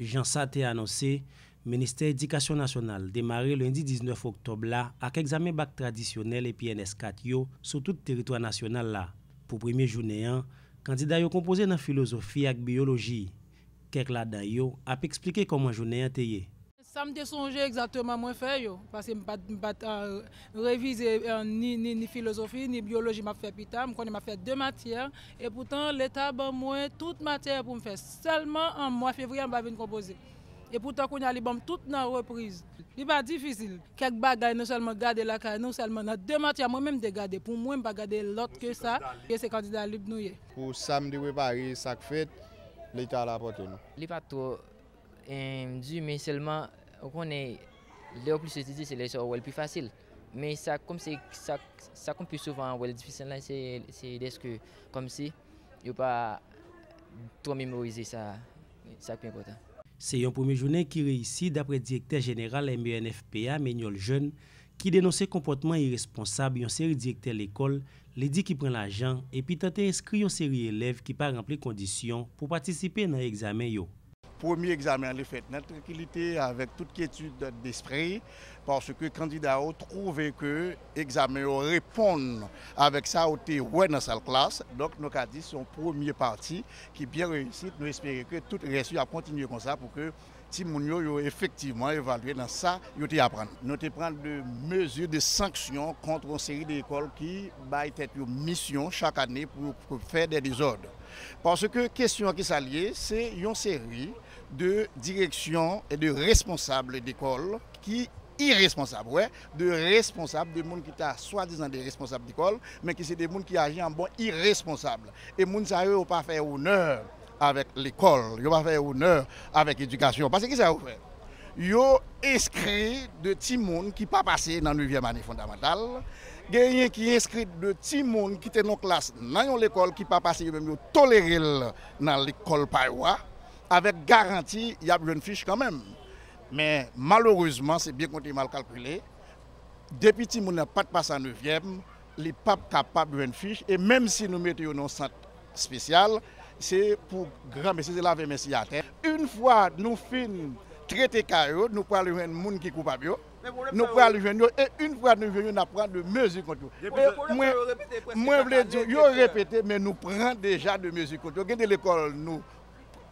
Jean Sate a annonse, Ministère Edikasyon Nasyonal demare lundi 19 oktob la ak egzame bak tradisyonel epi NS4 yo sou tout teritwa nasyonal la. Pou premi jounenyan, kandida yo kompoze nan filosofi ak biyoloji. Kek la da yo ap eksplike koman jounenyan te ye. Ça me exactement moins fait yo, parce que je euh, pas réviser euh, ni, ni, philosophie ni biologie m'a fait pita, je connais m'a fait deux matières et pourtant l'état ban moi toute matière pour me faire seulement en mois février m'a venir composer. Et pourtant, qu'on a les bombes toutes dans reprise. Ce n'est pas difficile. Quelques bagages, non seulement garder la carrière. non seulement dans deux matières, moi-même de garder. Pour moi, je ne garder l'autre que ça. Et c'est candidat libre. Pour samedi, préparer bah, ça fait, l'État l'a apporté. Il n'est pas trop hein, mais seulement on connaît les plus difficile, c'est plus facile. Mais ça, comme c'est ça, ça souvent difficile c'est comme si il pas trop mémoriser ça, C'est une premier journée qui réussit d'après le directeur général MUNFPA, e Méniol Jeune, qui dénonçait comportement irresponsable une série de directeurs de l'école, les dit qui prend l'argent et puis tenter inscrit une série d'élèves qui pas rempli conditions pour participer à l'examen premier examen les fait notre tranquillité avec toute quiétude d'esprit parce que le candidat a trouvé que examen répond avec ça au ouais dans sa classe donc nous avons dit son premier parti qui bien réussi nous espérons que tout reste à continuer comme ça pour que Timounio effectivement évalué dans ça, yo te Nous avons prendre des mesures de sanctions contre une série d'écoles qui ont une mission chaque année pour, faire des désordres. Parce que la question qui s'allie, c'est une série de direksyon et de responsable d'ekol ki irresponsable, ouè, de responsable, de moun ki ta swa dizan de responsable d'ekol, men ki se de moun ki aji en bon irresponsable. Et moun sa yo pa fè ouneur avèk l'ekol, yo pa fè ouneur avèk edukasyon, pasè ki sa ou fè. Yo eskri de ti moun ki pa pase nan 8e mani fondamental, genye ki eskri de ti moun ki tenon klas nan yon l'ekol ki pa pase, yo mèm yo tolere nan l'ekol paywa, avèk garanti, y ap jwen fich kwa mèm. Mè malorouzman, se bie konti mal kalpule, depi ti moun ap pat pas an 9èm, li pap kap ap jwen fich, e mèm si nou met yo nou sat spesyal, se pou gran mesi, se la ve mesi a tè. Un fwa nou fin trete karyo, nou kwa li jwen moun ki koupa byo, nou kwa li jwen yo, e un fwa nou jwen yo nap pran de mezi konti. Mwen vle di yo repete, men nou pran deja de mezi konti. Gen de l'ekol nou,